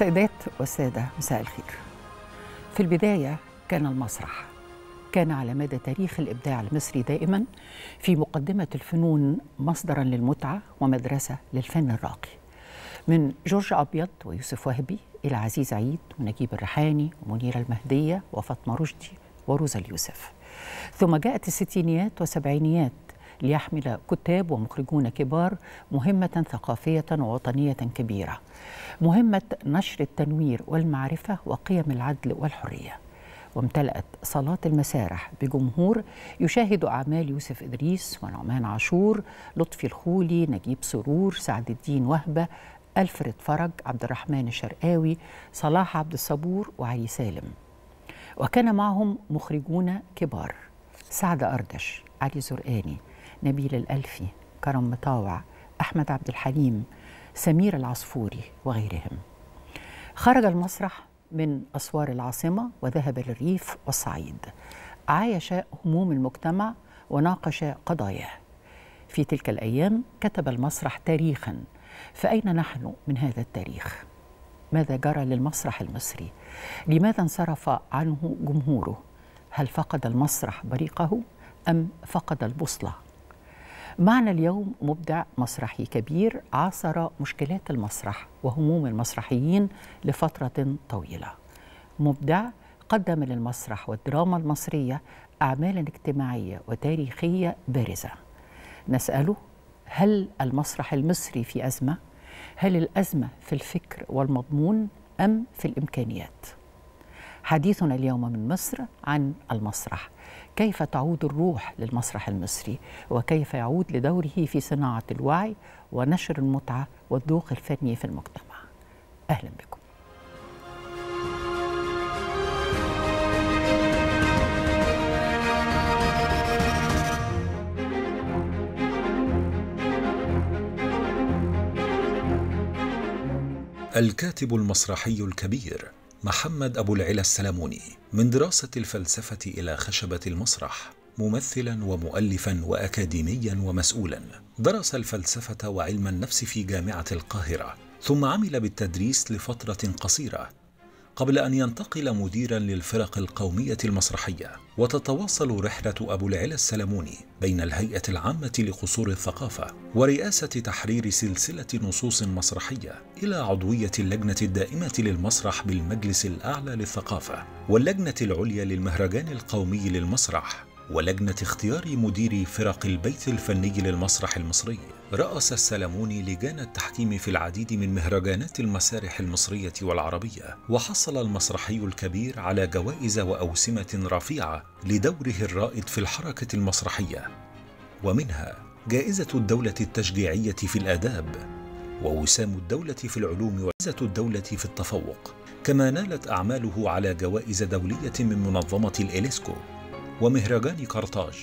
السيدات والسادة مساء الخير في البداية كان المسرح كان على مدى تاريخ الإبداع المصري دائما في مقدمة الفنون مصدرا للمتعة ومدرسة للفن الراقي من جورج أبيض ويوسف وهبي إلى عزيز عيد ونجيب الريحاني ومنيرة المهدية وفاطمة رشدي وروزا اليوسف ثم جاءت الستينيات والسبعينيات ليحمل كتاب ومخرجون كبار مهمة ثقافية ووطنية كبيرة مهمة نشر التنوير والمعرفة وقيم العدل والحرية وامتلأت صالات المسارح بجمهور يشاهد أعمال يوسف إدريس ونعمان عاشور لطفي الخولي نجيب سرور سعد الدين وهبة ألفريد فرج عبد الرحمن الشرقاوي صلاح عبد الصبور وعلي سالم وكان معهم مخرجون كبار سعد أردش علي زرقاني نبيل الألفي كرم مطاوع أحمد عبد الحليم سمير العصفوري وغيرهم خرج المسرح من أسوار العاصمة وذهب للريف والصعيد عايش هموم المجتمع وناقش قضاياه في تلك الأيام كتب المسرح تاريخا فأين نحن من هذا التاريخ؟ ماذا جرى للمسرح المصري؟ لماذا انصرف عنه جمهوره؟ هل فقد المسرح بريقه أم فقد البوصلة معنا اليوم مبدع مسرحي كبير عاصر مشكلات المسرح وهموم المسرحيين لفترة طويلة مبدع قدم للمسرح والدراما المصرية أعمالا اجتماعية وتاريخية بارزة نسأله هل المسرح المصري في أزمة؟ هل الأزمة في الفكر والمضمون أم في الإمكانيات؟ حديثنا اليوم من مصر عن المسرح كيف تعود الروح للمسرح المصري وكيف يعود لدوره في صناعة الوعي ونشر المتعة والذوق الفني في المجتمع أهلا بكم الكاتب المسرحي الكبير محمد أبو العلا السلموني من دراسة الفلسفة إلى خشبة المسرح ممثلا ومؤلفا وأكاديميا ومسؤولا درس الفلسفة وعلم النفس في جامعة القاهرة ثم عمل بالتدريس لفترة قصيرة قبل أن ينتقل مديرا للفرق القومية المسرحية وتتواصل رحلة أبو العلا السلموني بين الهيئة العامة لقصور الثقافة ورئاسة تحرير سلسلة نصوص مسرحية إلى عضوية اللجنة الدائمة للمسرح بالمجلس الأعلى للثقافة واللجنة العليا للمهرجان القومي للمسرح ولجنة اختيار مدير فرق البيت الفني للمسرح المصري رأس السلموني لجان التحكيم في العديد من مهرجانات المسارح المصرية والعربية، وحصل المسرحي الكبير على جوائز وأوسمة رفيعة لدوره الرائد في الحركة المسرحية، ومنها جائزة الدولة التشجيعية في الآداب، ووسام الدولة في العلوم وجائزة الدولة في التفوق، كما نالت أعماله على جوائز دولية من منظمة الإليسكو ومهرجان قرطاج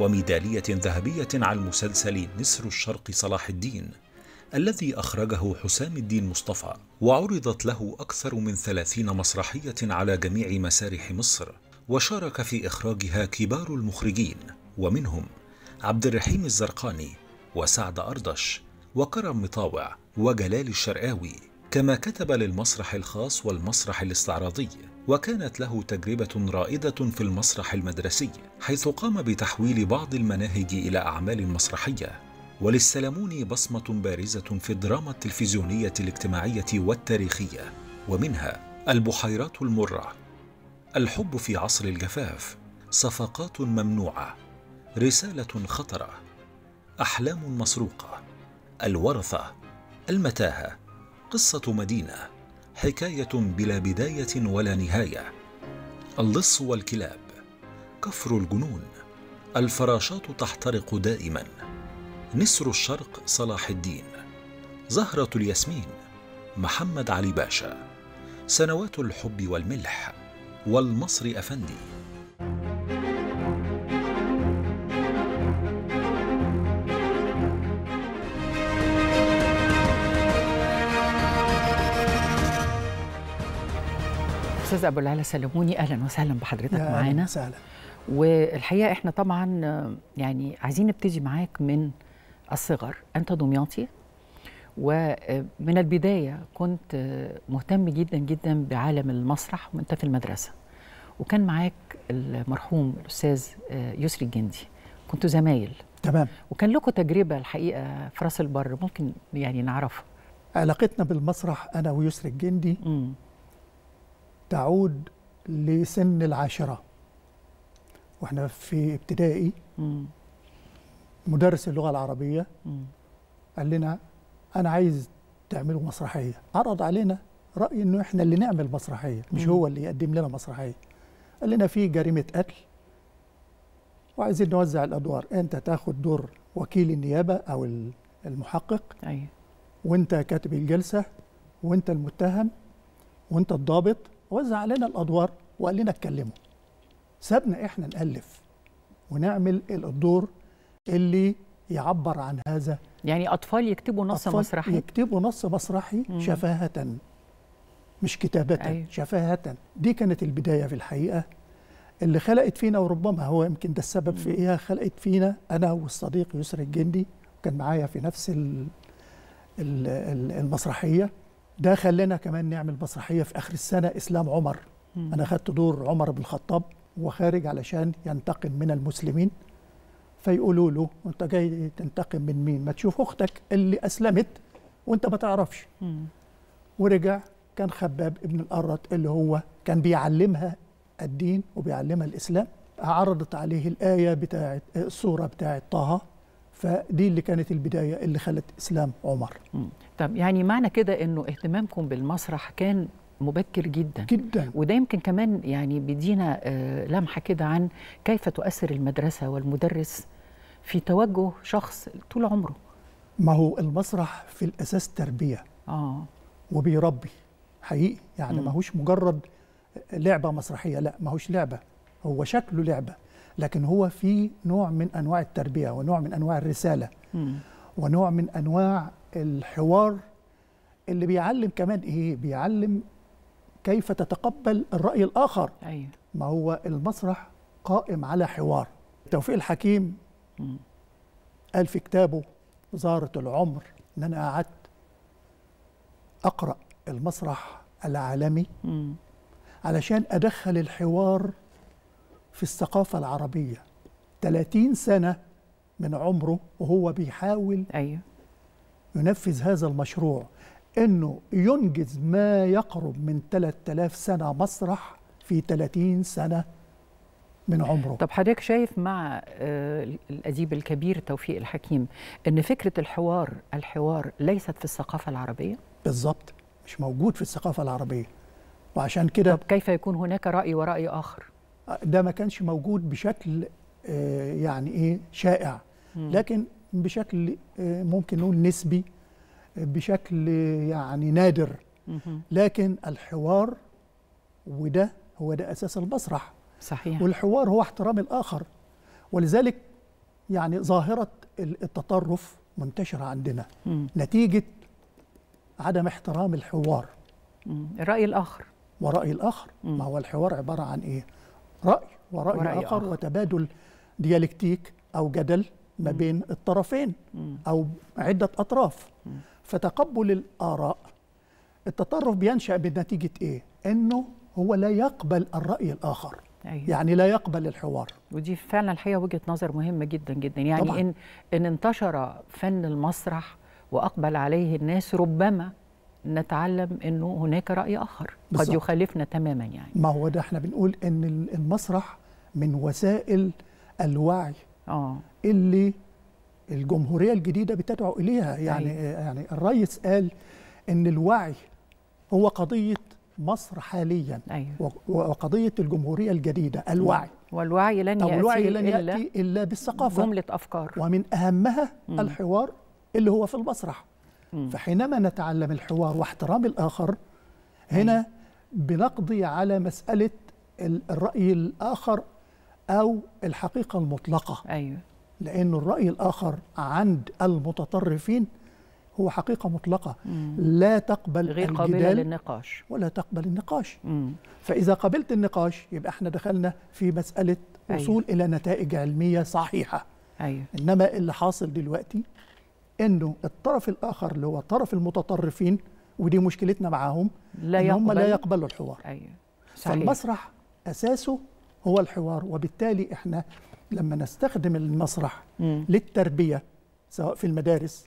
وميدالية ذهبية على المسلسل نسر الشرق صلاح الدين الذي أخرجه حسام الدين مصطفى وعرضت له أكثر من ثلاثين مسرحية على جميع مسارح مصر وشارك في إخراجها كبار المخرجين ومنهم عبد الرحيم الزرقاني وسعد أردش وكرم مطاوع وجلال الشرقاوي كما كتب للمسرح الخاص والمسرح الاستعراضي وكانت له تجربة رائدة في المسرح المدرسي حيث قام بتحويل بعض المناهج إلى أعمال مسرحية وللسلموني بصمة بارزة في الدراما التلفزيونية الاجتماعية والتاريخية ومنها البحيرات المرة الحب في عصر الجفاف صفقات ممنوعة رسالة خطرة أحلام مسروقة الورثة المتاهة قصة مدينة حكاية بلا بداية ولا نهاية اللص والكلاب كفر الجنون الفراشات تحترق دائما نسر الشرق صلاح الدين زهرة الياسمين محمد علي باشا سنوات الحب والملح والمصري أفندي استاذ ابو العلا سلموني اهلا وسهلا بحضرتك معانا اهلا وسهلا والحقيقه احنا طبعا يعني عايزين نبتدي معاك من الصغر انت دمياطي ومن البدايه كنت مهتم جدا جدا بعالم المسرح وانت في المدرسه وكان معاك المرحوم الاستاذ يسري الجندي كنتوا زمايل تمام وكان لكم تجربه الحقيقه في راس البر ممكن يعني نعرفها علاقتنا بالمسرح انا ويسري الجندي م. تعود لسن العاشرة واحنا في ابتدائي مدرس اللغة العربية قال لنا أنا عايز تعملوا مسرحية عرض علينا رأي إنه إحنا اللي نعمل مسرحية مش هو اللي يقدم لنا مسرحية قال لنا في جريمة قتل وعايزين نوزع الأدوار أنت تاخد دور وكيل النيابة أو المحقق أيوة. وأنت كاتب الجلسة وأنت المتهم وأنت الضابط وزع علينا الادوار وقال لنا اتكلموا سابنا احنا نالف ونعمل الدور اللي يعبر عن هذا يعني اطفال يكتبوا نص أطفال مسرحي يكتبوا نص مسرحي مم. شفاهه مش كتابه أيوه. شفاهه دي كانت البدايه في الحقيقه اللي خلقت فينا وربما هو يمكن ده السبب في ايه خلقت فينا انا والصديق يسر الجندي كان معايا في نفس المسرحيه ده خلينا كمان نعمل مسرحيه في اخر السنه اسلام عمر انا خدت دور عمر بن الخطاب وخارج علشان ينتقم من المسلمين فيقولوا له انت جاي تنتقم من مين ما تشوف اختك اللي اسلمت وانت ما تعرفش ورجع كان خباب ابن الأرت اللي هو كان بيعلمها الدين وبيعلمها الإسلام عرضت عليه الآية بتاعت السورة بتاعت طه فدي اللي كانت البداية اللي خلت إسلام عمر طب يعني معنى كده أنه اهتمامكم بالمسرح كان مبكر جدا جدا وده يمكن كمان يعني بيدينا آه، لمحة كده عن كيف تؤثر المدرسة والمدرس في توجه شخص طول عمره ما هو المسرح في الأساس تربية آه. وبيربي حقيقي يعني ما هوش مجرد لعبة مسرحية لا ما هوش لعبة هو شكله لعبة لكن هو في نوع من انواع التربيه ونوع من انواع الرساله ونوع من انواع الحوار اللي بيعلم كمان ايه بيعلم كيف تتقبل الراي الاخر أيوة. ما هو المسرح قائم على حوار توفيق الحكيم قال في كتابه زارة العمر ان انا قعدت اقرا المسرح العالمي علشان ادخل الحوار في الثقافة العربية 30 سنة من عمره وهو بيحاول أيوه. ينفذ هذا المشروع أنه ينجز ما يقرب من 3000 سنة مسرح في 30 سنة من عمره طب حضرتك شايف مع آه، الأديب الكبير توفيق الحكيم أن فكرة الحوار الحوار ليست في الثقافة العربية؟ بالظبط مش موجود في الثقافة العربية وعشان كده طب كيف يكون هناك رأي ورأي آخر؟ ده ما كانش موجود بشكل آه، يعني ايه شائع لكن بشكل آه، ممكن نقول نسبي آه، بشكل يعني نادر لكن الحوار وده هو ده اساس المسرح صحيح والحوار هو احترام الاخر ولذلك يعني ظاهره التطرف منتشره عندنا نتيجه عدم احترام الحوار الراي الاخر وراي الاخر ما هو الحوار عباره عن ايه رأي ورأي, ورأي آخر, وتبادل ديالكتيك أو جدل ما بين الطرفين أو عدة أطراف فتقبل الآراء التطرف بينشأ بنتيجة إيه؟ إنه هو لا يقبل الرأي الآخر أيوة. يعني لا يقبل الحوار ودي فعلا الحقيقه وجهه نظر مهمه جدا جدا يعني ان ان انتشر فن المسرح واقبل عليه الناس ربما نتعلم انه هناك راي اخر بالزبط. قد يخالفنا تماما يعني ما هو ده احنا بنقول ان المسرح من وسائل الوعي اه اللي الجمهوريه الجديده بتدعو اليها أيوة. يعني أي. يعني الريس قال ان الوعي هو قضيه مصر حاليا أيوة. وقضيه الجمهوريه الجديده الوعي والوعي لن ياتي الوعي لن ياتي الا, إلا بالثقافه جمله افكار ومن اهمها م. الحوار اللي هو في المسرح فحينما نتعلم الحوار واحترام الآخر هنا أيوة. بنقضي على مسألة الرأي الآخر أو الحقيقة المطلقة أيوة. لأن الرأي الآخر عند المتطرفين هو حقيقة مطلقة مم. لا تقبل غير قابلة للنقاش ولا تقبل النقاش مم. فإذا قبلت النقاش يبقى احنا دخلنا في مسألة أيوة. وصول أيوة. إلى نتائج علمية صحيحة أيوة. إنما اللي حاصل دلوقتي انه الطرف الاخر اللي هو طرف المتطرفين ودي مشكلتنا معاهم لا ان هم لا يقبلوا الحوار ايوه صحيح. فالمسرح اساسه هو الحوار وبالتالي احنا لما نستخدم المسرح م. للتربيه سواء في المدارس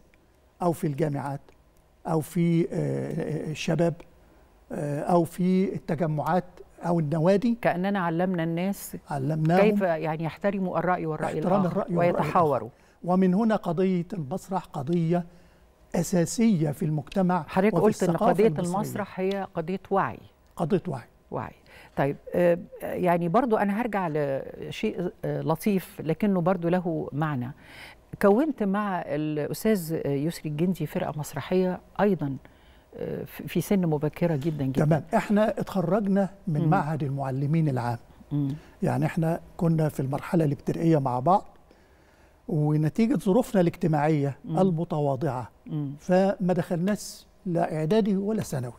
او في الجامعات او في آه، آه، الشباب آه، او في التجمعات او النوادي كاننا علمنا الناس علمناهم كيف يعني يحترموا الراي والراي الاخر الرأي ويتحاوروا ومن هنا قضية المسرح قضية أساسية في المجتمع حضرتك قلت أن قضية المصرية. المسرح هي قضية وعي قضية وعي وعي طيب آه، يعني برضو أنا هرجع لشيء آه، لطيف لكنه برضو له معنى كونت مع الأستاذ آه، يسري الجندي فرقة مسرحية أيضا في سن مبكرة جدا جدا تمام احنا اتخرجنا من م. معهد المعلمين العام م. يعني احنا كنا في المرحلة الابتدائية مع بعض ونتيجه ظروفنا الاجتماعيه م. المتواضعه م. فما دخلناش لا اعدادي ولا ثانوي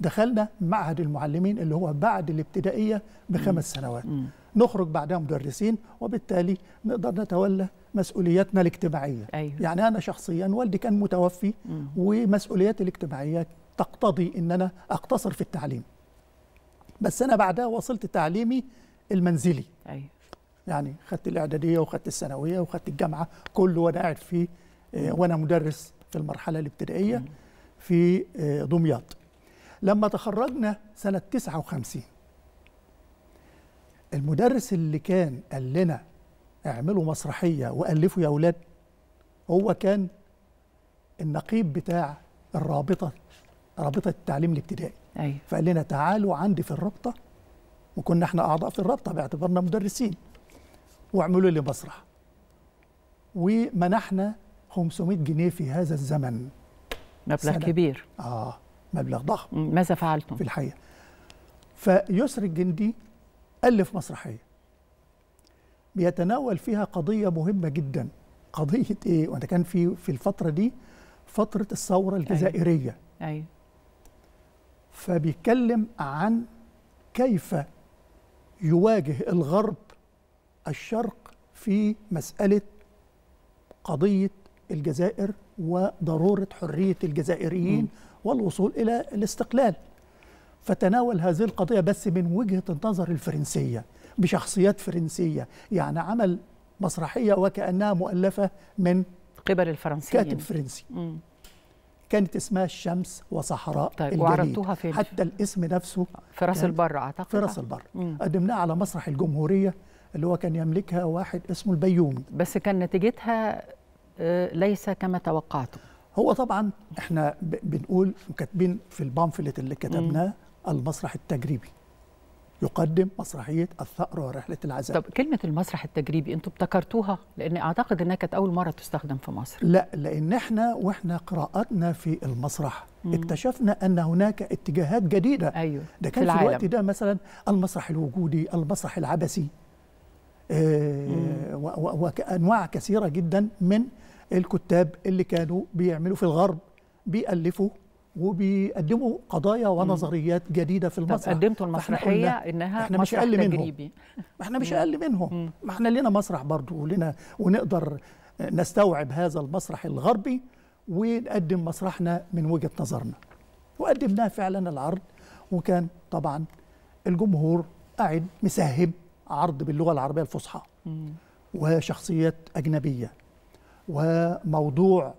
دخلنا معهد المعلمين اللي هو بعد الابتدائيه بخمس سنوات نخرج بعدها مدرسين وبالتالي نقدر نتولى مسؤولياتنا الاجتماعيه أيوه. يعني انا شخصيا والدي كان متوفي مم. ومسؤولياتي الاجتماعيه تقتضي ان انا اقتصر في التعليم بس انا بعدها وصلت تعليمي المنزلي أيوه. يعني خدت الاعداديه وخدت الثانويه وخدت الجامعه كله وانا قاعد في آه، وانا مدرس في المرحله الابتدائيه في آه، دمياط لما تخرجنا سنه 59 المدرس اللي كان قال لنا اعملوا مسرحيه والفوا يا اولاد هو كان النقيب بتاع الرابطه رابطه التعليم الابتدائي أيوة. فقال لنا تعالوا عندي في الرابطه وكنا احنا اعضاء في الرابطه باعتبارنا مدرسين واعملوا لي مسرح ومنحنا 500 جنيه في هذا الزمن مبلغ سنة. كبير اه مبلغ ضخم ماذا فعلتم في الحقيقه فيسر الجندي الف مسرحيه بيتناول فيها قضيه مهمه جدا قضيه ايه وانا كان في في الفتره دي فتره الثوره أيوه. الجزائريه ايوه, أيوه. فبيتكلم عن كيف يواجه الغرب الشرق في مسألة قضية الجزائر وضرورة حرية الجزائريين م. والوصول إلى الاستقلال فتناول هذه القضية بس من وجهة النظر الفرنسية بشخصيات فرنسية يعني عمل مسرحية وكأنها مؤلفة من قبل الفرنسيين كاتب فرنسي م. كانت اسمها الشمس وصحراء طيب وعرضتوها فين؟ حتى الاسم نفسه فرس البر اعتقد فرس البر قدمناها على مسرح الجمهوريه اللي هو كان يملكها واحد اسمه البيومي بس كان نتيجتها آه، ليس كما توقعته هو طبعا احنا بنقول وكاتبين في البامفلت اللي كتبناه المسرح التجريبي يقدم مسرحية الثأر ورحلة العذاب طب كلمة المسرح التجريبي انتوا ابتكرتوها لأن أعتقد أنها كانت أول مرة تستخدم في مصر لا لأن احنا وإحنا قراءتنا في المسرح مم. اكتشفنا أن هناك اتجاهات جديدة أيوه. ده كان في, في الوقت ده مثلا المسرح الوجودي المسرح العبثي آه، وانواع كثيره جدا من الكتاب اللي كانوا بيعملوا في الغرب بيألفوا وبيقدموا قضايا ونظريات جديده في المسرح قدمتوا المسرحيه انها احنا مش اقل منهم ما احنا مش اقل منهم ما احنا لنا مسرح برضه ولنا ونقدر نستوعب هذا المسرح الغربي ونقدم مسرحنا من وجهه نظرنا وقدمناه فعلا العرض وكان طبعا الجمهور قاعد مسهب عرض باللغه العربيه الفصحى وشخصيات اجنبيه وموضوع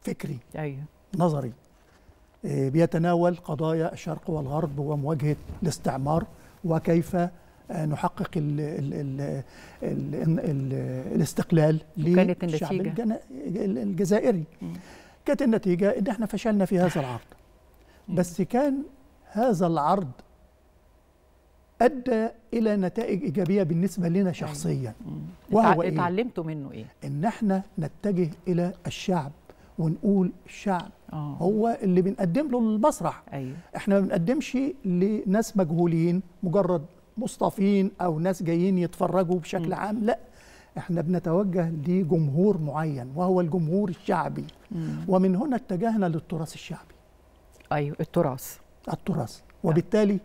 فكري أيوة. نظري آه، بيتناول قضايا الشرق والغرب ومواجهه الاستعمار وكيف آه، نحقق الـ الـ الـ الـ الـ الاستقلال للشعب الجزائري كانت النتيجه ان احنا فشلنا في هذا العرض بس كان هذا العرض ادى الى نتائج ايجابيه بالنسبه لنا يعني. شخصيا وهو ايه اتعلمتوا منه ايه ان احنا نتجه الى الشعب ونقول الشعب أوه. هو اللي بنقدم له المسرح أيوه. احنا ما بنقدمش لناس مجهولين مجرد مصطفين او ناس جايين يتفرجوا بشكل م. عام لا احنا بنتوجه لجمهور معين وهو الجمهور الشعبي م. ومن هنا اتجهنا للتراث الشعبي ايوه التراث التراث نعم. وبالتالي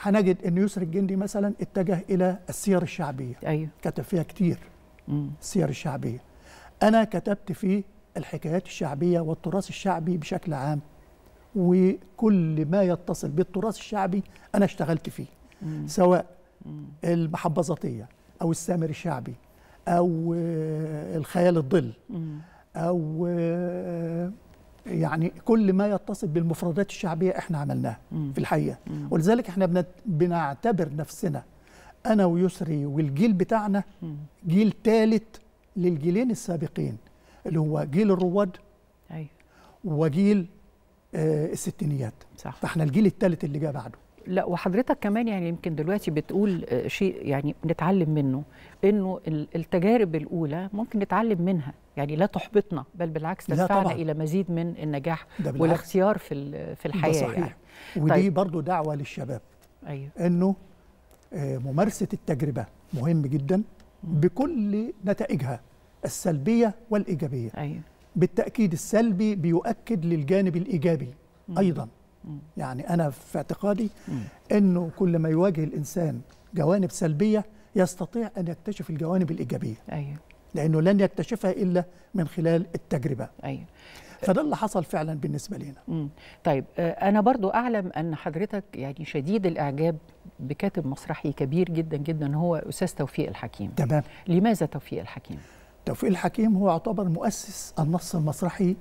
هنجد ان يسر الجندي مثلا اتجه الى السير الشعبيه ايوه كتب فيها كتير السير الشعبيه انا كتبت في الحكايات الشعبيه والتراث الشعبي بشكل عام وكل ما يتصل بالتراث الشعبي انا اشتغلت فيه مم. سواء مم. المحبظاتيه او السامر الشعبي او آه، الخيال الظل او آه، يعني كل ما يتصل بالمفردات الشعبيه احنا عملناه في الحقيقه ولذلك احنا بنعتبر نفسنا انا ويسري والجيل بتاعنا جيل ثالث للجيلين السابقين اللي هو جيل الرواد أيوة. وجيل آه، الستينيات صح. فاحنا الجيل الثالث اللي جاء بعده لا وحضرتك كمان يعني يمكن دلوقتي بتقول آه، شيء يعني نتعلم منه انه التجارب الاولى ممكن نتعلم منها يعني لا تحبطنا بل بالعكس تدفعنا الى مزيد من النجاح والاختيار في في الحياه ده صحيح. يعني. طيب. ودي طيب. برضو دعوه للشباب ايوه انه آه، ممارسه التجربه مهم جدا بكل نتائجها السلبيه والايجابيه ايوه بالتاكيد السلبي بيؤكد للجانب الايجابي ايضا يعني أنا في اعتقادي أنه كل ما يواجه الإنسان جوانب سلبية يستطيع أن يكتشف الجوانب الإيجابية أيوة. لأنه لن يكتشفها إلا من خلال التجربة أيوة. فده اللي حصل فعلا بالنسبة لنا طيب آه، أنا برضو أعلم أن حضرتك يعني شديد الإعجاب بكاتب مسرحي كبير جدا جدا هو أستاذ توفيق الحكيم تمام لماذا توفيق الحكيم؟ توفيق الحكيم هو يعتبر مؤسس النص المسرحي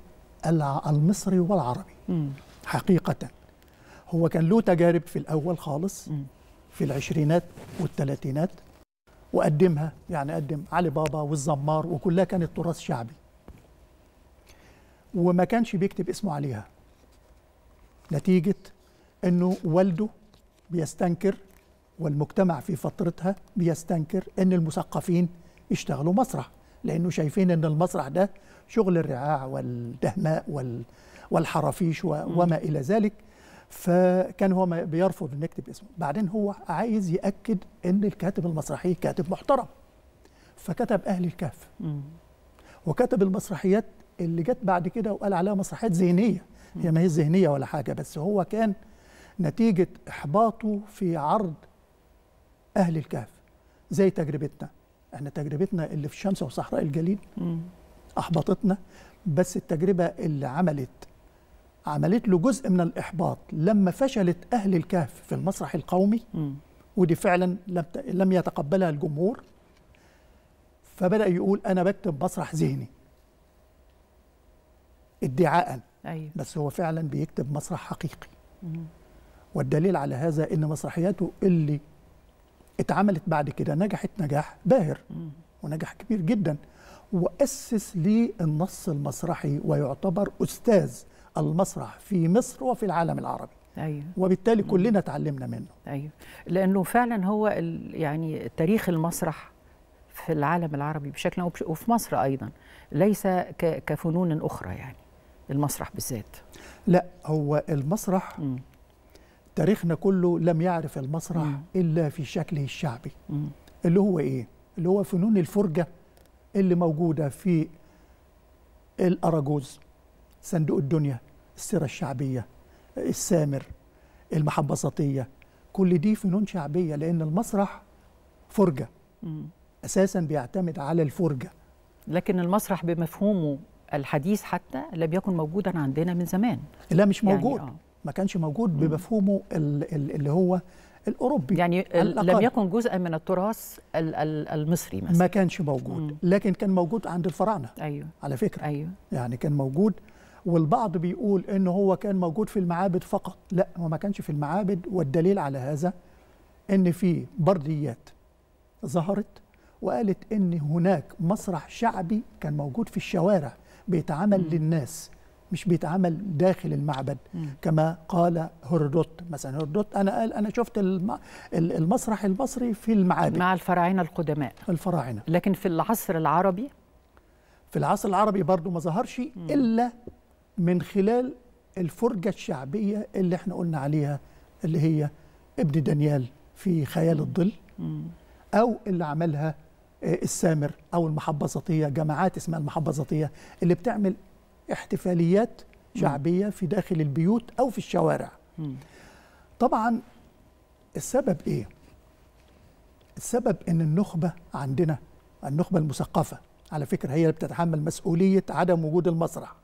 المصري والعربي مم. حقيقة هو كان له تجارب في الأول خالص في العشرينات والثلاثينات وقدمها يعني قدم علي بابا والزمار وكلها كانت تراث شعبي وما كانش بيكتب اسمه عليها نتيجة أنه والده بيستنكر والمجتمع في فترتها بيستنكر أن المثقفين يشتغلوا مسرح لأنه شايفين أن المسرح ده شغل الرعاع والدهماء وال... والحرافيش وما إلى ذلك فكان هو بيرفض أن يكتب اسمه بعدين هو عايز يأكد أن الكاتب المسرحي كاتب محترم فكتب أهل الكهف وكتب المسرحيات اللي جت بعد كده وقال عليها مسرحيات ذهنية هي ما هي ذهنية ولا حاجة بس هو كان نتيجة إحباطه في عرض أهل الكهف زي تجربتنا احنا تجربتنا اللي في الشمس وصحراء الجليل أحبطتنا بس التجربة اللي عملت عملت له جزء من الإحباط لما فشلت أهل الكهف في المسرح القومي ودي فعلا لم لم يتقبلها الجمهور فبدأ يقول أنا بكتب مسرح ذهني ادعاء أيوه. بس هو فعلا بيكتب مسرح حقيقي والدليل على هذا ان مسرحياته اللي اتعملت بعد كده نجحت نجاح باهر ونجاح كبير جدا واسس للنص المسرحي ويعتبر استاذ المسرح في مصر وفي العالم العربي أيوة. وبالتالي كلنا تعلمنا منه أيوة. لأنه فعلا هو يعني تاريخ المسرح في العالم العربي بشكل وفي مصر أيضا ليس كفنون أخرى يعني المسرح بالذات لا هو المسرح م. تاريخنا كله لم يعرف المسرح م. إلا في شكله الشعبي م. اللي هو إيه؟ اللي هو فنون الفرجة اللي موجودة في الأراجوز صندوق الدنيا السيرة الشعبية السامر المحبة السطيه كل دي فنون شعبية لأن المسرح فرجة م. أساسا بيعتمد على الفرجة لكن المسرح بمفهومه الحديث حتى لم يكن موجودا عندنا من زمان لا مش يعني موجود يعني آه. ما كانش موجود بمفهومه اللي هو الاوروبي يعني لم يكن جزءا من التراث المصري مثلا ما كانش موجود لكن كان موجود عند الفراعنه ايوه على فكره ايوه يعني كان موجود والبعض بيقول ان هو كان موجود في المعابد فقط لا هو ما كانش في المعابد والدليل على هذا ان في برديات ظهرت وقالت ان هناك مسرح شعبي كان موجود في الشوارع بيتعمل م. للناس مش بيتعمل داخل المعبد م. كما قال هيرودوت مثلا هيرودوت انا قال انا شفت المسرح المصري في المعابد مع الفراعنه القدماء الفراعنه لكن في العصر العربي في العصر العربي برضه ما ظهرش الا من خلال الفرجة الشعبية اللي احنا قلنا عليها اللي هي ابن دانيال في خيال الظل أو اللي عملها آه، السامر أو المحبة الذاتية جماعات اسمها المحبة الذاتية اللي بتعمل احتفاليات شعبية في داخل البيوت أو في الشوارع طبعا السبب إيه؟ السبب إن النخبة عندنا النخبة المثقفة على فكرة هي اللي بتتحمل مسؤولية عدم وجود المسرح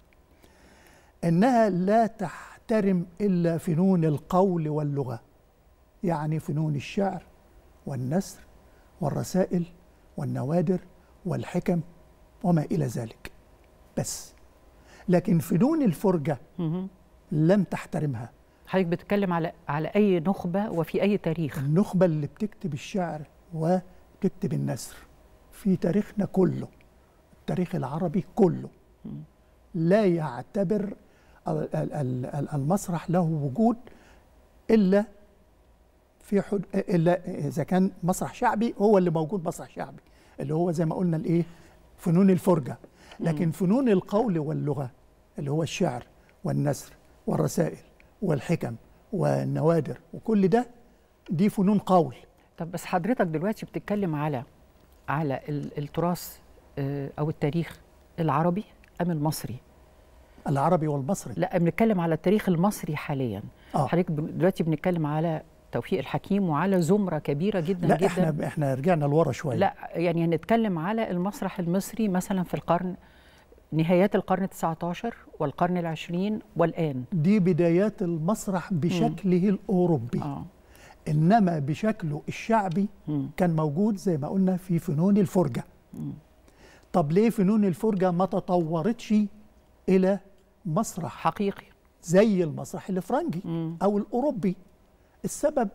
أنها لا تحترم إلا فنون القول واللغة يعني فنون الشعر والنثر والرسائل والنوادر والحكم وما إلى ذلك بس لكن فنون الفرجة لم تحترمها حضرتك بتتكلم على على أي نخبة وفي أي تاريخ النخبة اللي بتكتب الشعر وتكتب النثر في تاريخنا كله التاريخ العربي كله لا يعتبر المسرح له وجود الا في حد... الا اذا كان مسرح شعبي هو اللي موجود مسرح شعبي اللي هو زي ما قلنا الايه فنون الفرجه لكن فنون القول واللغه اللي هو الشعر والنثر والرسائل والحكم والنوادر وكل ده دي فنون قول طب بس حضرتك دلوقتي بتتكلم على على التراث آه، او التاريخ العربي ام المصري العربي والمصري لا بنتكلم على التاريخ المصري حاليا آه. حضرتك دلوقتي بنتكلم على توفيق الحكيم وعلى زمره كبيره جدا لا جدا احنا احنا رجعنا لورا شويه لا يعني هنتكلم على المسرح المصري مثلا في القرن نهايات القرن 19 والقرن العشرين والآن دي بدايات المسرح بشكله م. الأوروبي آه. إنما بشكله الشعبي م. كان موجود زي ما قلنا في فنون الفرجة م. طب ليه فنون الفرجة ما تطورتش إلى مسرح حقيقي زي المسرح الفرنجي مم. او الاوروبي السبب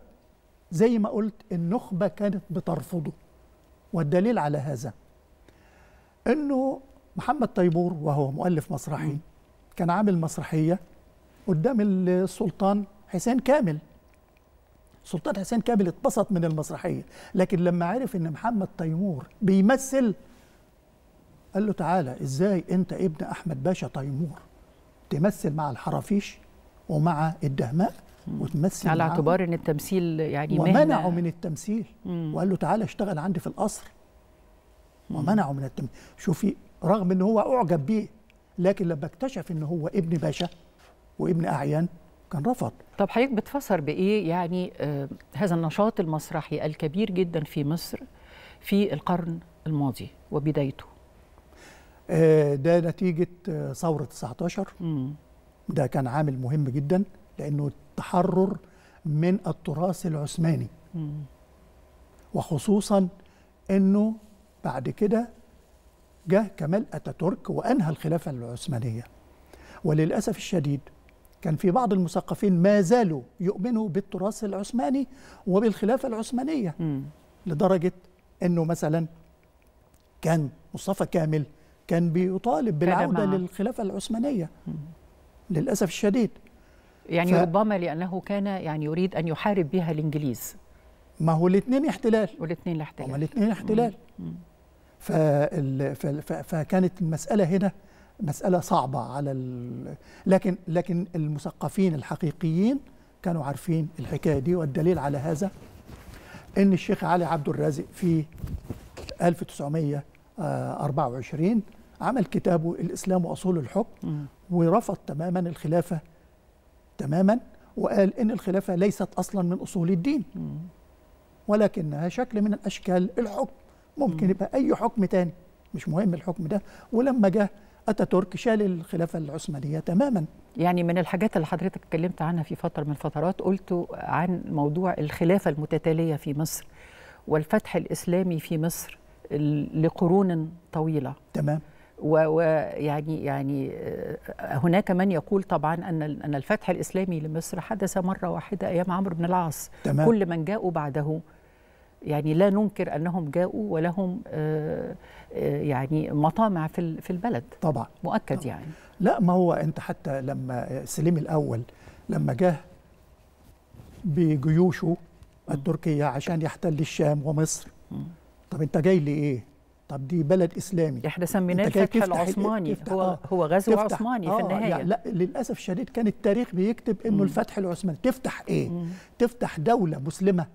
زي ما قلت النخبه كانت بترفضه والدليل على هذا انه محمد تيمور وهو مؤلف مسرحي مم. كان عامل مسرحيه قدام السلطان حسين كامل سلطان حسين كامل اتبسط من المسرحيه لكن لما عرف ان محمد تيمور بيمثل قال له تعالى ازاي انت ابن احمد باشا تيمور تمثل مع الحرافيش ومع الدهماء وتمثل على اعتبار ان التمثيل يعني ومنعه من التمثيل مم. وقال له تعالى اشتغل عندي في القصر ومنعه من التمثيل شوفي رغم ان هو اعجب بيه لكن لما اكتشف ان هو ابن باشا وابن اعيان كان رفض طب حضرتك بتفسر بايه يعني آه هذا النشاط المسرحي الكبير جدا في مصر في القرن الماضي وبدايته آه، ده نتيجه آه، ثوره 19 ده كان عامل مهم جدا لانه التحرر من التراث العثماني وخصوصا انه بعد كده جه كمال اتاتورك وانهى الخلافه العثمانيه وللاسف الشديد كان في بعض المثقفين ما زالوا يؤمنوا بالتراث العثماني وبالخلافه العثمانيه م. لدرجه انه مثلا كان مصطفى كامل كان بيطالب بالعودة للخلافة العثمانية للأسف الشديد يعني ف... ربما لأنه كان يعني يريد أن يحارب بها الإنجليز ما هو الاثنين احتلال والاثنين احتلال هما الاثنين احتلال فال... ف... ف... فكانت المسألة هنا مسألة صعبة على ال... لكن لكن المثقفين الحقيقيين كانوا عارفين الحكاية دي والدليل على هذا إن الشيخ علي عبد الرازق في 1924 عمل كتابه الإسلام وأصول الحكم ورفض تماما الخلافة تماما وقال إن الخلافة ليست أصلا من أصول الدين ولكنها شكل من أشكال الحكم ممكن يبقى أي حكم تاني مش مهم الحكم ده ولما جه اتاتورك شال الخلافه العثمانيه تماما يعني من الحاجات اللي حضرتك اتكلمت عنها في فتره من الفترات قلت عن موضوع الخلافه المتتاليه في مصر والفتح الاسلامي في مصر لقرون طويله تمام ويعني يعني, يعني آه، هناك من يقول طبعا ان ان الفتح الاسلامي لمصر حدث مره واحده ايام عمرو بن العاص تمام. كل من جاءوا بعده يعني لا ننكر انهم جاءوا ولهم آه، آه، يعني مطامع في في البلد طبعا مؤكد طبعا. يعني لا ما هو انت حتى لما سليم الاول لما جه بجيوشه التركيه عشان يحتل الشام ومصر طب انت جاي لايه؟ طب دي بلد اسلامي احنا سميناه الفتح العثماني هو آه. هو غزو عثماني آه في النهايه يعني لا للاسف الشديد كان التاريخ بيكتب انه الفتح العثماني تفتح ايه مم. تفتح دوله مسلمه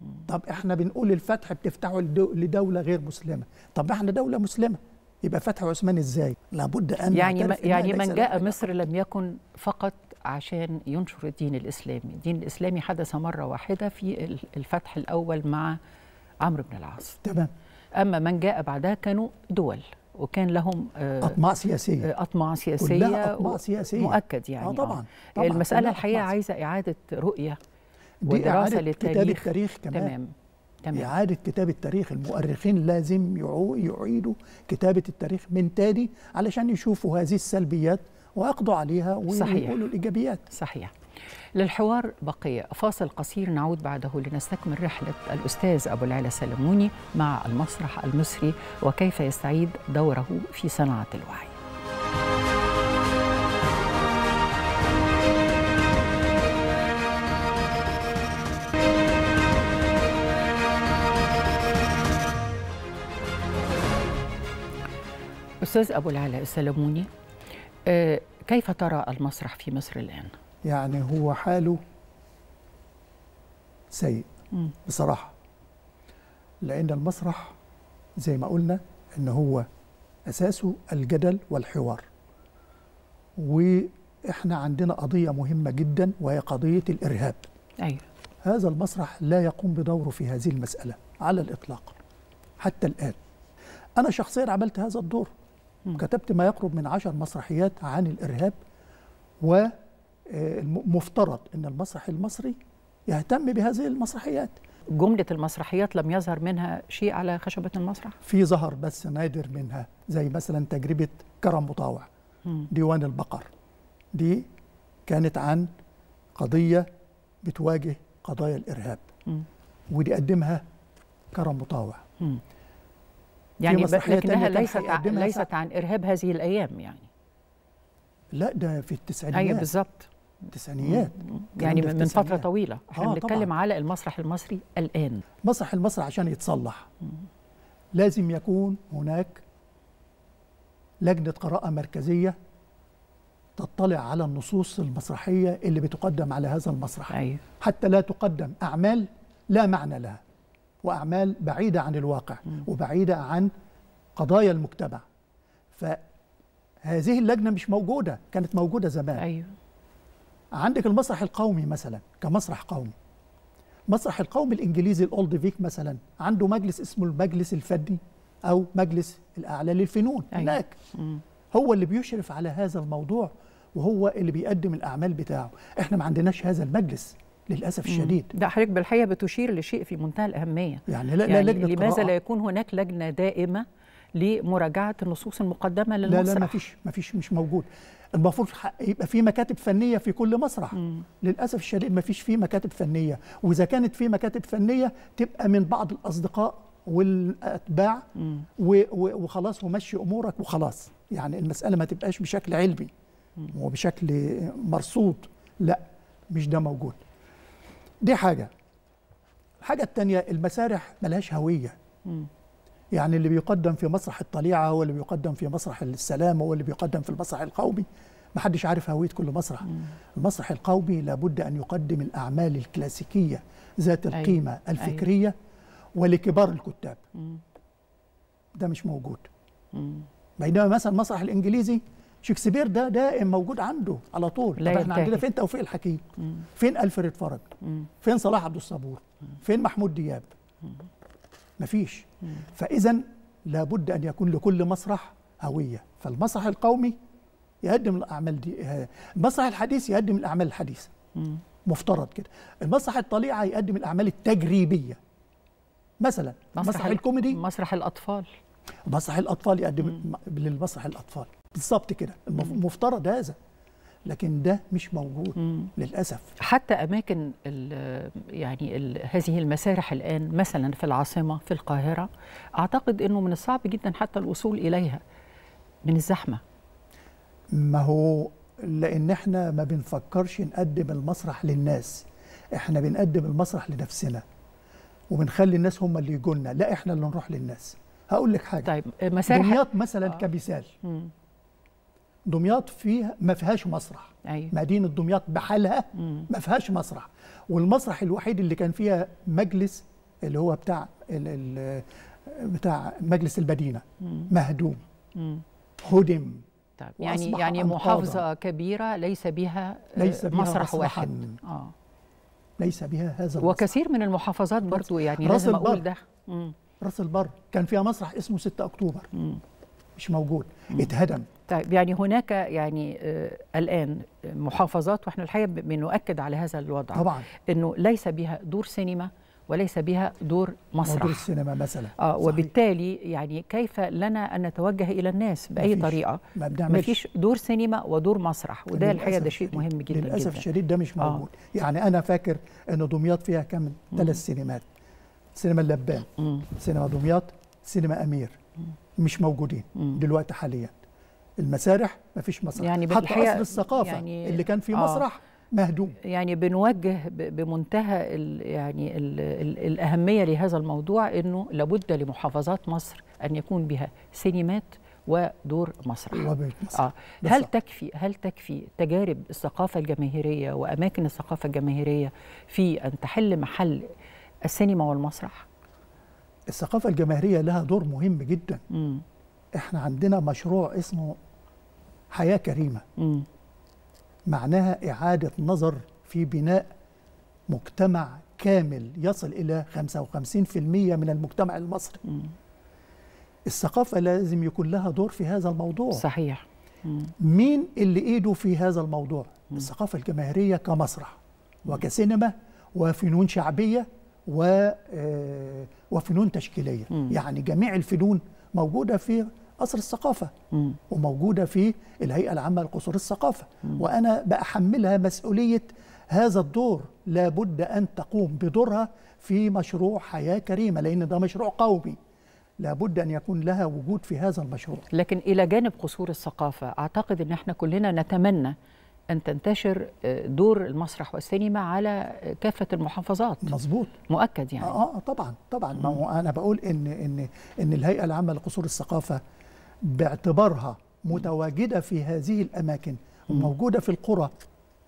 مم. طب احنا بنقول الفتح بتفتحه لدوله غير مسلمه طب احنا دوله مسلمه يبقى فتح عثماني ازاي لابد ان يعني ما يعني من جاء مصر لم يكن فقط عشان ينشر الدين الاسلامي الدين الاسلامي حدث مره واحده في الفتح الاول مع عمرو بن العاص تمام أما من جاء بعدها كانوا دول وكان لهم آه، أطماع سياسية آه، أطماع سياسية كلها أطماع سياسية مؤكد آه، يعني آه طبعا, طبعا المسألة الحقيقة عايزة إعادة رؤية ودراسة إعادة للتاريخ كتاب التاريخ كمان تمام تمام. إعادة كتاب التاريخ المؤرخين لازم يعيدوا كتابة التاريخ من تاني علشان يشوفوا هذه السلبيات ويقضوا عليها ويقولوا الإيجابيات صحيح للحوار بقي فاصل قصير نعود بعده لنستكمل رحلة الأستاذ أبو العلا سلموني مع المسرح المصري وكيف يستعيد دوره في صناعة الوعي أستاذ أبو العلاء السلموني آه، كيف ترى المسرح في مصر الآن؟ يعني هو حاله سيء بصراحة لأن المسرح زي ما قلنا إن هو أساسه الجدل والحوار وإحنا عندنا قضية مهمة جدا وهي قضية الإرهاب أيوة. هذا المسرح لا يقوم بدوره في هذه المسألة على الإطلاق حتى الآن أنا شخصيا عملت هذا الدور م. كتبت ما يقرب من عشر مسرحيات عن الإرهاب و آه، مفترض ان المسرح المصري يهتم بهذه المسرحيات جملة المسرحيات لم يظهر منها شيء على خشبة المسرح؟ في ظهر بس نادر منها زي مثلا تجربة كرم مطاوع ديوان البقر دي كانت عن قضية بتواجه قضايا الإرهاب ودي قدمها كرم مطاوع م. يعني لكنها ليست ليست عن إرهاب هذه الأيام يعني لا ده في التسعينات أيوة بالظبط التسعينيات يعني من فتره طويله آه، احنا آه بنتكلم على المسرح المصري الان مسرح المصري عشان يتصلح مم. لازم يكون هناك لجنه قراءه مركزيه تطلع على النصوص المسرحيه اللي بتقدم على هذا المسرح أيوه. حتى لا تقدم اعمال لا معنى لها واعمال بعيده عن الواقع مم. وبعيده عن قضايا المجتمع فهذه اللجنه مش موجوده كانت موجوده زمان أيوه. عندك المسرح القومي مثلا كمسرح قومي مسرح القومي الانجليزي الاولد فيك مثلا عنده مجلس اسمه المجلس الفني او مجلس الاعلى للفنون أيوة. هناك أيوة. هو اللي بيشرف على هذا الموضوع وهو اللي بيقدم الاعمال بتاعه احنا ما عندناش هذا المجلس للاسف الشديد ده حضرتك بالحقيقه بتشير لشيء في منتهى الاهميه يعني لا, يعني لا لجنه لماذا قراءة. لا يكون هناك لجنه دائمه لمراجعه النصوص المقدمه للمسرح لا لا ما فيش ما فيش مش موجود المفروض يبقى في مكاتب فنيه في كل مسرح مم. للاسف الشديد ما فيش فيه مكاتب فنيه واذا كانت في مكاتب فنيه تبقى من بعض الاصدقاء والاتباع و وخلاص ومشي امورك وخلاص يعني المساله ما تبقاش بشكل علمي مم. وبشكل مرصود لا مش ده موجود دي حاجه الحاجه الثانيه المسارح ملهاش هويه مم. يعني اللي بيقدم في مسرح الطليعة واللي بيقدم في مسرح السلام واللي بيقدم في المسرح القومي محدش عارف هوية كل مسرح مم. المسرح القومي لابد أن يقدم الأعمال الكلاسيكية ذات أيوة، القيمة أي. أيوة. الفكرية أي. ولكبار الكتاب مم. ده مش موجود مم. بينما مثلا المسرح الإنجليزي شكسبير ده دائم موجود عنده على طول لا طب احنا عندنا فين توفيق الحكيم مم. فين ألفريد فرج مم. فين صلاح عبد الصبور مم. فين محمود دياب مم. مفيش فإذا لابد أن يكون لكل مسرح هوية فالمسرح القومي يقدم الأعمال دي آه، المسرح الحديث يقدم الأعمال الحديثة مفترض كده المسرح الطليعة يقدم الأعمال التجريبية مثلا مسرح, مسرح الكوميدي مسرح الأطفال مسرح الأطفال يقدم للمسرح الأطفال بالظبط كده المفترض هذا لكن ده مش موجود مم. للاسف حتى اماكن الـ يعني الـ هذه المسارح الان مثلا في العاصمه في القاهره اعتقد انه من الصعب جدا حتى الوصول اليها من الزحمه ما هو لان احنا ما بنفكرش نقدم المسرح للناس احنا بنقدم المسرح لنفسنا وبنخلي الناس هم اللي يجوا لنا لا احنا اللي نروح للناس هقول لك حاجه طيب مسارح دمياط مثلا آه. كمثال مم. دمياط فيها ما فيهاش مسرح أيوة. مدينه دمياط بحالها ما فيهاش مسرح والمسرح الوحيد اللي كان فيها مجلس اللي هو بتاع ال ال بتاع مجلس المدينه مهدوم هدم طيب يعني يعني أنقاضة. محافظه كبيره ليس بها آه، ليس بها مسرح, مسرح واحد اه ليس بها هذا وكثير المسرح. من المحافظات برضو يعني لازم اقول ده راس البر كان فيها مسرح اسمه 6 اكتوبر مم. مش موجود مم. اتهدم طيب يعني هناك يعني آه، الان محافظات واحنا الحقيقه بنؤكد على هذا الوضع طبعا انه ليس بها دور سينما وليس بها دور مسرح دور السينما مثلا اه صحيح. وبالتالي يعني كيف لنا ان نتوجه الى الناس باي مفيش. طريقه ما بنعملش مفيش دور سينما ودور مسرح وده الحقيقه ده شيء مهم جدا للاسف الشديد ده مش آه. موجود آه. يعني انا فاكر ان دمياط فيها كم ثلاث سينمات سينما اللبان سينما دمياط سينما امير مش موجودين دلوقتي حاليا المسارح ما فيش مسرح يعني حتى قصر الثقافه يعني اللي كان في آه مسرح مهدوم يعني بنوجه بمنتهى الـ يعني الـ الـ الاهميه لهذا الموضوع انه لابد لمحافظات مصر ان يكون بها سينمات ودور مسرح وبيت مسرح آه. هل تكفي هل تكفي تجارب الثقافه الجماهيريه واماكن الثقافه الجماهيريه في ان تحل محل السينما والمسرح الثقافه الجماهيريه لها دور مهم جدا م. احنا عندنا مشروع اسمه حياة كريمة م. معناها إعادة نظر في بناء مجتمع كامل يصل إلى 55% من المجتمع المصري م. الثقافة لازم يكون لها دور في هذا الموضوع صحيح م. مين اللي إيده في هذا الموضوع م. الثقافة الجماهيرية كمسرح وكسينما وفنون شعبية و آه، وفنون تشكيلية م. يعني جميع الفنون موجودة في قصر الثقافه وموجوده في الهيئه العامه لقصور الثقافه وانا بحملها مسؤوليه هذا الدور لابد ان تقوم بدورها في مشروع حياه كريمه لان ده مشروع قومي لابد ان يكون لها وجود في هذا المشروع لكن الى جانب قصور الثقافه اعتقد ان احنا كلنا نتمنى ان تنتشر آه، دور المسرح والسينما على آه، كافه المحافظات مظبوط مؤكد يعني اه, آه طبعا طبعا ما هو انا بقول ان ان ان الهيئه العامه لقصور الثقافه باعتبارها متواجدة في هذه الأماكن موجودة في القرى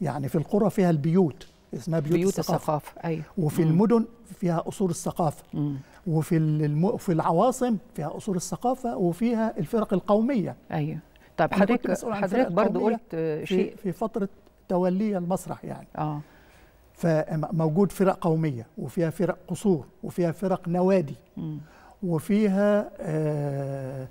يعني في القرى فيها البيوت اسمها بيوت, بيوت الثقافة, الثقاف. أيوة. وفي مم. المدن فيها أصول الثقافة مم. وفي الم... في العواصم فيها أصول الثقافة وفيها الفرق القومية أيوة طب حضرتك حضرتك برضه قلت شيء في فترة تولي المسرح يعني آه. فموجود فرق قومية وفيها فرق قصور وفيها فرق نوادي مم. وفيها آه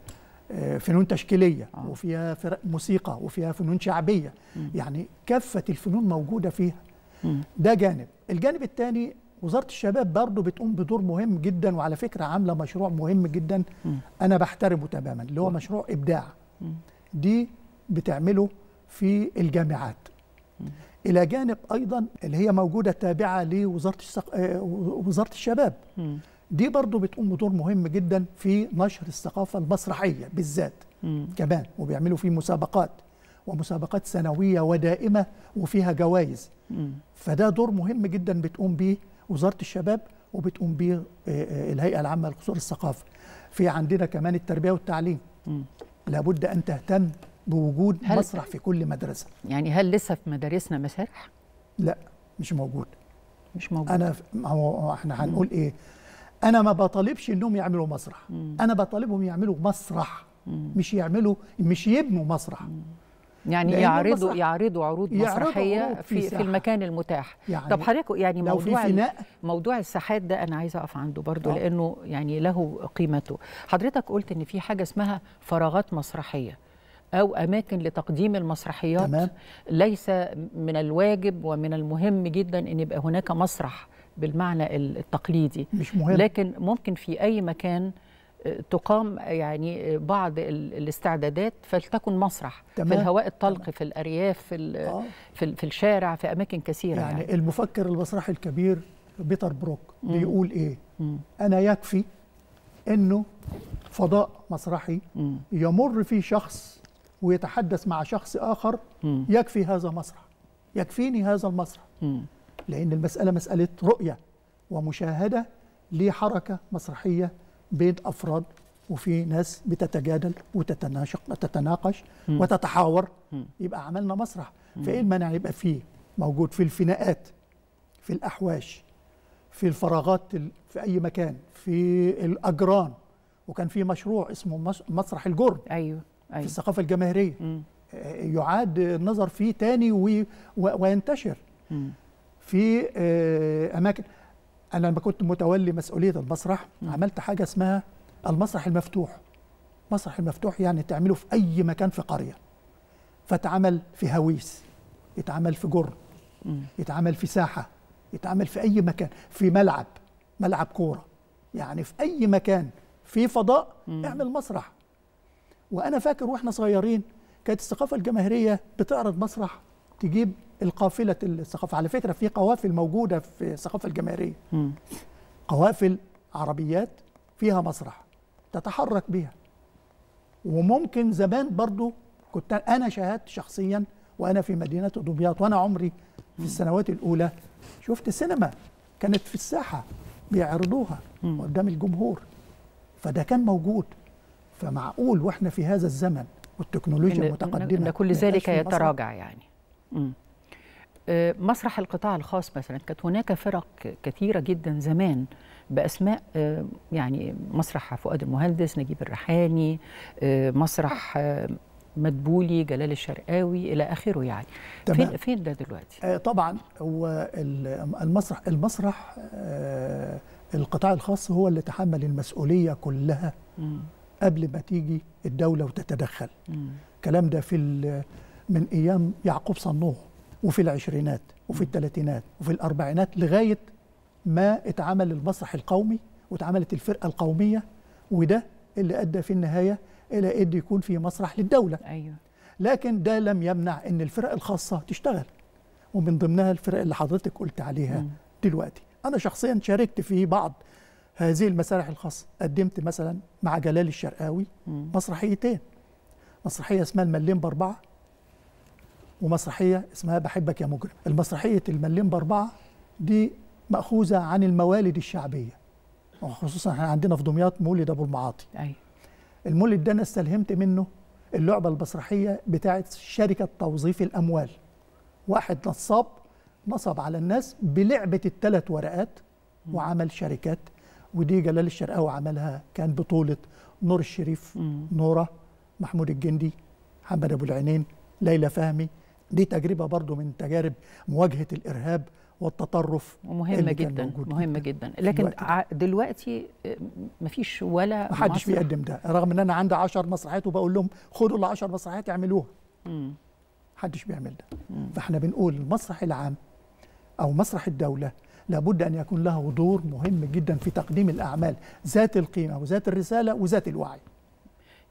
آه، فنون تشكيليه آه. وفيها فرق موسيقى وفيها فنون شعبيه م. يعني كافه الفنون موجوده فيها م. ده جانب الجانب الثاني وزاره الشباب برضه بتقوم بدور مهم جدا وعلى فكره عامله مشروع مهم جدا م. انا بحترمه تماما اللي هو مشروع ابداع م. دي بتعمله في الجامعات م. الى جانب ايضا اللي هي موجوده تابعه لوزاره آه، وزاره الشباب م. دي برضو بتقوم بدور مهم جدا في نشر الثقافة المسرحية بالذات مم. كمان وبيعملوا فيه مسابقات ومسابقات سنوية ودائمة وفيها جوائز فده دور مهم جدا بتقوم به وزارة الشباب وبتقوم به آه، آه، الهيئة العامة لقصور الثقافة في عندنا كمان التربية والتعليم مم. لابد أن تهتم بوجود مسرح في كل مدرسة يعني هل لسه في مدارسنا مسارح؟ لا مش موجود مش موجود أنا ما هو إحنا هنقول إيه انا ما بطالبش انهم يعملوا مسرح مم. انا بطالبهم يعملوا مسرح مم. مش يعملوا مش يبنوا مسرح مم. يعني يعرضوا يعرضوا عروض مسرحيه عروض في, في, في المكان المتاح يعني طب حضرتك يعني موضوع موضوع الساحات ده انا عايزه اقف عنده برضو أوه. لانه يعني له قيمته حضرتك قلت ان في حاجه اسمها فراغات مسرحيه أو أماكن لتقديم المسرحيات تمام. ليس من الواجب ومن المهم جدا أن يبقى هناك مسرح بالمعنى التقليدي مش مهم. لكن ممكن في أي مكان آه، تقام آه، يعني آه، بعض الاستعدادات فلتكن مسرح تمام. في الهواء الطلق في الارياف في آه. في, في الشارع في اماكن كثيره يعني, يعني. المفكر المسرحي الكبير بيتر بروك مم. بيقول ايه مم. انا يكفي انه فضاء مسرحي مم. يمر فيه شخص ويتحدث مع شخص اخر مم. يكفي هذا مسرح يكفيني هذا المسرح مم. لأن المسألة مسألة رؤية ومشاهدة لحركة مسرحية بين أفراد وفي ناس بتتجادل وتتناشق وتتناقش وتتحاور يبقى عملنا مسرح فإيه المانع يبقى فيه موجود في الفناءات في الأحواش في الفراغات في أي مكان في الأجران وكان في مشروع اسمه مسرح الجرن أيوه. أيوه. في الثقافة الجماهيرية آه، يعاد النظر فيه تاني وينتشر في آه، اماكن انا لما كنت متولي مسؤوليه المسرح عملت حاجه اسمها المسرح المفتوح المسرح المفتوح يعني تعمله في اي مكان في قريه فتعمل في هويس يتعمل في جر يتعمل في ساحه يتعمل في اي مكان في ملعب ملعب كوره يعني في اي مكان في فضاء اعمل مسرح وانا فاكر واحنا صغيرين كانت الثقافه الجماهيريه بتعرض مسرح تجيب القافله الثقافه على فكره في قوافل موجوده في الثقافه الجماهيريه قوافل عربيات فيها مسرح تتحرك بها وممكن زمان برضو كنت انا شاهدت شخصيا وانا في مدينه دمياط وانا عمري في السنوات الاولى شفت سينما كانت في الساحه بيعرضوها قدام الجمهور فده كان موجود فمعقول واحنا في هذا الزمن والتكنولوجيا المتقدمه متقدمه ان كل ذلك يتراجع يعني آه، مسرح القطاع الخاص مثلا كانت هناك فرق كثيرة جدا زمان بأسماء آه، يعني مسرح فؤاد المهندس نجيب الريحاني آه، مسرح مدبولي جلال الشرقاوي إلى آخره يعني تمام. فين فين ده دلوقتي؟ طبعا هو المسرح المسرح القطاع الخاص هو اللي تحمل المسؤولية كلها م. قبل ما تيجي الدولة وتتدخل الكلام ده في من ايام يعقوب صنوه وفي العشرينات وفي الثلاثينات وفي الاربعينات لغايه ما اتعمل المسرح القومي واتعملت الفرقه القوميه وده اللي ادى في النهايه الى ان يكون في مسرح للدوله ايوه لكن ده لم يمنع ان الفرق الخاصه تشتغل ومن ضمنها الفرق اللي حضرتك قلت عليها م. دلوقتي انا شخصيا شاركت في بعض هذه المسارح الخاصه قدمت مثلا مع جلال الشرقاوي م. مسرحيتين مسرحيه اسمها الملين باربعه ومسرحيه اسمها بحبك يا مجرم المسرحيه الملين باربعه دي ماخوذه عن الموالد الشعبيه وخصوصا احنا عندنا في دمياط مولد ابو المعاطي ايوه المولد ده انا استلهمت منه اللعبه المسرحيه بتاعه شركه توظيف الاموال واحد نصاب نصب على الناس بلعبه الثلاث ورقات وعمل شركات ودي جلال الشرقاوي عملها كان بطوله نور الشريف نوره محمود الجندي محمد ابو العينين ليلى فهمي دي تجربه برضو من تجارب مواجهه الارهاب والتطرف ومهمه جدا مهمه جدا لكن دلوقتي, دلوقتي آه، مفيش ولا محدش بيقدم ده رغم ان انا عندي 10 مسرحيات وبقول لهم خدوا ال 10 مسرحيات اعملوها محدش بيعمل ده مم. فاحنا بنقول المسرح العام او مسرح الدوله لابد ان يكون له دور مهم جدا في تقديم الاعمال ذات القيمه وذات الرساله وذات الوعي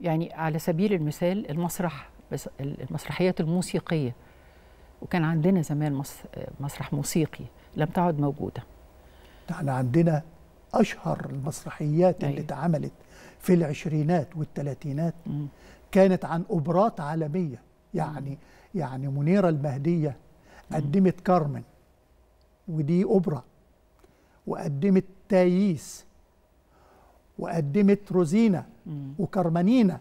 يعني على سبيل المثال المسرح المسرحيات الموسيقيه وكان عندنا زمان مسرح موسيقي لم تعد موجوده احنا عندنا اشهر المسرحيات أيوة. اللي اتعملت في العشرينات والثلاثينات كانت عن اوبرات عالميه يعني يعني منيره المهديه قدمت كارمن ودي اوبرا وقدمت تاييس وقدمت روزينا وكارمنينا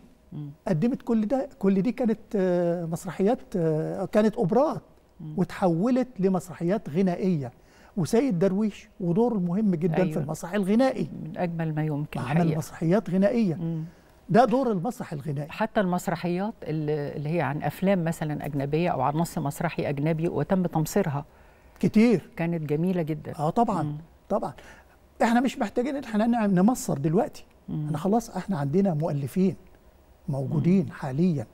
قدمت كل ده كل دي كانت آه، مسرحيات آه، كانت اوبرات وتحولت لمسرحيات غنائيه وسيد درويش ودور مهم جدا أيوة. في المسرح الغنائي من اجمل ما يمكن عمل حقيقة. مسرحيات غنائيه مم. ده دور المسرح الغنائي حتى المسرحيات اللي هي عن افلام مثلا اجنبيه او عن نص مسرحي اجنبي وتم تمصيرها كتير كانت جميله جدا اه طبعا مم. طبعا احنا مش محتاجين ان احنا نمصر دلوقتي مم. احنا خلاص احنا عندنا مؤلفين موجودين حاليا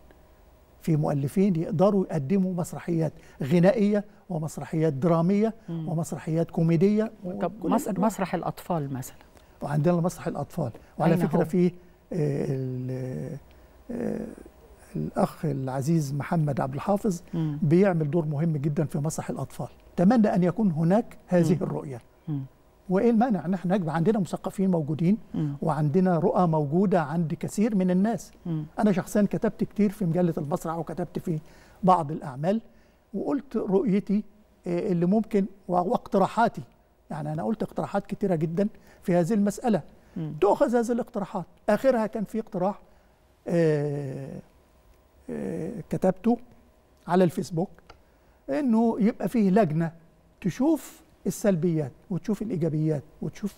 في مؤلفين يقدروا يقدموا مسرحيات غنائيه ومسرحيات دراميه ومسرحيات كوميديه طب مسرح, الاطفال مثلا وعندنا مسرح الاطفال وعلى فكره في آه، آه، الاخ العزيز محمد عبد الحافظ بيعمل دور مهم جدا في مسرح الاطفال اتمنى ان يكون هناك هذه الرؤيه وايه المانع ان احنا نجمع عندنا مثقفين موجودين م. وعندنا رؤى موجوده عند كثير من الناس م. انا شخصيا كتبت كتير في مجله المسرح وكتبت في بعض الاعمال وقلت رؤيتي آه، اللي ممكن واقتراحاتي يعني انا قلت اقتراحات كتيره جدا في هذه المساله م. تؤخذ هذه الاقتراحات اخرها كان في اقتراح آآ آه، آآ آه، كتبته على الفيسبوك انه يبقى فيه لجنه تشوف السلبيات وتشوف الايجابيات وتشوف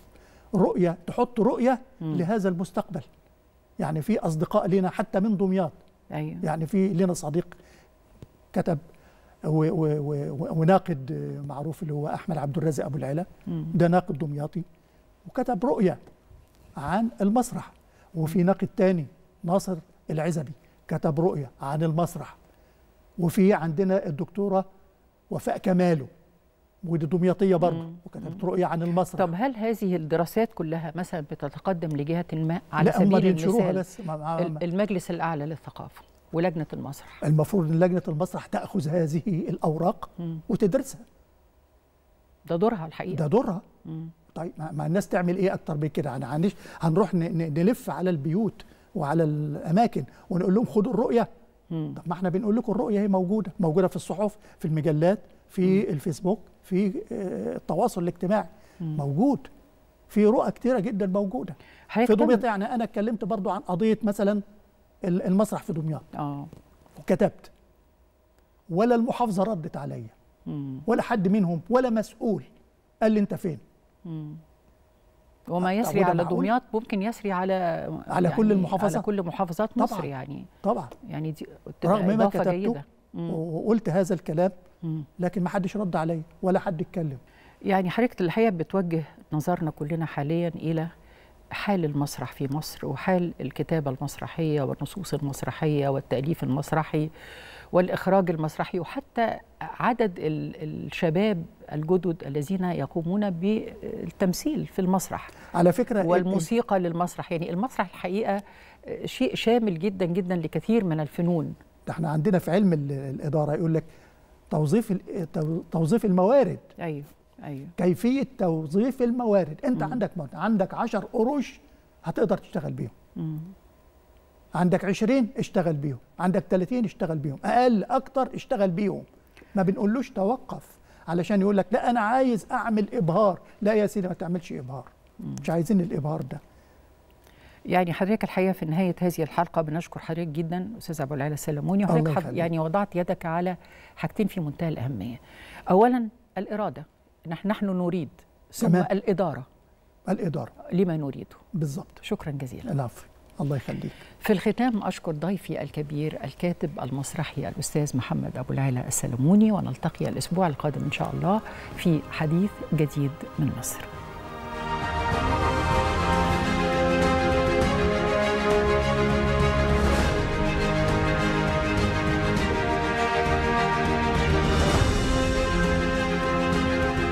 رؤيه تحط رؤيه مم. لهذا المستقبل يعني في اصدقاء لنا حتى من دمياط أيوة. يعني في لنا صديق كتب وناقد معروف اللي هو احمد عبد الرازق ابو العلا ده ناقد دمياطي وكتب رؤيه عن المسرح وفي ناقد تاني ناصر العزبي كتب رؤيه عن المسرح وفي عندنا الدكتوره وفاء كماله ودي دمياطيه برضه وكتبت رؤيه عن المسرح طب هل هذه الدراسات كلها مثلا بتتقدم لجهه ما على لا سبيل المثال بس المجلس الاعلى للثقافه ولجنه المسرح المفروض ان لجنه المسرح تاخذ هذه الاوراق مم. وتدرسها ده دورها الحقيقه ده دورها مم. طيب ما الناس تعمل ايه اكتر من كده انا عنديش هنروح نلف على البيوت وعلى الاماكن ونقول لهم خدوا الرؤيه مم. طب ما احنا بنقول لكم الرؤيه هي موجوده موجوده في الصحف في المجلات في الفيسبوك في آه، التواصل الاجتماعي موجود في رؤى كتيره جدا موجوده في دمياط يعني انا اتكلمت برضو عن قضيه مثلا المسرح في دمياط اه وكتبت ولا المحافظه ردت عليا ولا حد منهم ولا مسؤول قال لي انت فين مم. وما يسري على دمياط ممكن يسري على على يعني كل المحافظات على كل محافظات مصر طبعا يعني طبعا يعني دي رغم ما كتبته وقلت هذا الكلام لكن ما حدش رد عليا ولا حد اتكلم يعني حضرتك الحقيقه بتوجه نظرنا كلنا حاليا الى حال المسرح في مصر وحال الكتابه المسرحيه والنصوص المسرحيه والتاليف المسرحي والاخراج المسرحي وحتى عدد الشباب الجدد الذين يقومون بالتمثيل في المسرح على فكره والموسيقى للمسرح يعني المسرح الحقيقه شيء شامل جدا جدا لكثير من الفنون ده احنا عندنا في علم الاداره يقول لك توظيف توظيف الموارد ايوه ايوه كيفيه توظيف الموارد انت مم. عندك موارد. عندك 10 قروش هتقدر تشتغل بيهم مم. عندك 20 اشتغل بيهم عندك 30 اشتغل بيهم اقل اكتر اشتغل بيهم ما بنقولوش توقف علشان يقول لك لا انا عايز اعمل ابهار لا يا سيدي ما تعملش ابهار مم. مش عايزين الابهار ده يعني حضرتك الحقيقه في نهايه هذه الحلقه بنشكر حضرتك جدا استاذ ابو العلا السلموني حضرتك حض... يعني وضعت يدك على حاجتين في منتهى الاهميه اولا الاراده نحن نريد ثم تمام. الاداره الاداره لما نريده بالظبط شكرا جزيلا العفو الله يخليك في الختام أشكر ضيفي الكبير الكاتب المسرحي الأستاذ محمد أبو العلا السلموني ونلتقي الأسبوع القادم إن شاء الله في حديث جديد من مصر